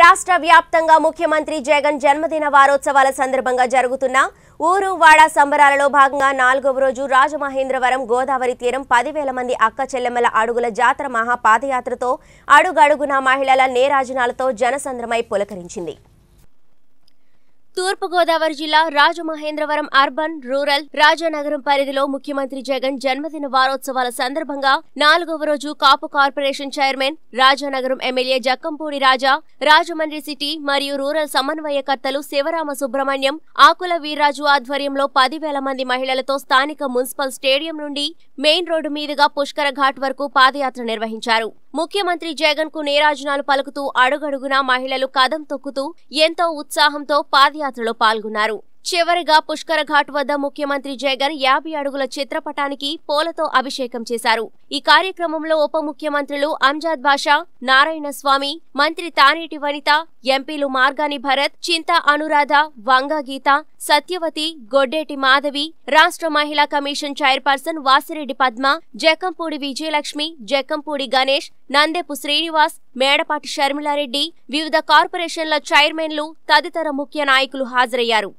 రాష్ట్ర వ్యాప్తంగా ముఖ్యమంత్రి జగన్ జన్మదిన వారోత్సవాల సందర్భంగా జరుగుతున్న ఊరు వాడా సంబరాలలో భాగంగా నాలుగవ రోజు రాజమహేంద్రవరం గోదావరి తీరం పదివేల మంది అక్క చెల్లెమ్మల అడుగుల జాతర మహా పాదయాత్రతో అడుగడుగున మహిళల నేరాజనాలతో జనసంద్రమై పులకరించింది తూర్పుగోదావరి జిల్లా రాజమహేంద్రవరం అర్బన్ రూరల్ రాజానగరం పరిధిలో ముఖ్యమంత్రి జగన్ జన్మదిన వారోత్సవాల సందర్భంగా నాలుగవ రోజు Kapu corporation chairman Rajanagaram MLA Jakkampudi Raja Rajahmundry city మరియు రూరల్ సమన్వయకర్తలు శివరామ సుబ్రహ్మణ్యం ఆకుల వీర్రాజు ఆధ్వర్యంలో పదివేల మంది మహిళలతో స్థానిక మున్సిపల్ స్టేడియం నుండి మెయిన్ రోడ్డు మీదుగా పుష్కర ఘాట్ వరకు పాదయాత్ర నిర్వహించారు ముఖ్యమంత్రి జగన్ కు నీరాజనాలు పలుకుతూ అడుగడుగునా మహిళలు కదం తొక్కుతూ ఎంతో ఉత్సాహంతో పాదయాత్ర పాదయాత్రలో పాల్గొన్నారు చివరిగా పుష్కర ఘాట్ వద్ద ముఖ్యమంత్రి జగన్ యాభై అడుగుల చిత్రపటానికి పూలతో అభిషేకం చేశారు ఈ కార్యక్రమంలో ఉప ముఖ్యమంత్రులు అంజాద్ బాషా నారాయణ స్వామి మంత్రి తానేటి వనిత ఎంపీలు మార్గాని భరత్ చింత అనురాధ వంగా గీత సత్యవతి గొడ్డేటి మాధవి రాష్ట్ర మహిళా కమిషన్ చైర్పర్సన్ వాసిరెడ్డి పద్మ జక్కంపూడి విజయలక్ష్మి జక్కంపూడి గణేష్ నందెపు శ్రీనివాస్ మేడపాటి షర్మిలారెడ్డి వివిధ కార్పొరేషన్ల చైర్మన్లు తదితర ముఖ్య నాయకులు హాజరయ్యారు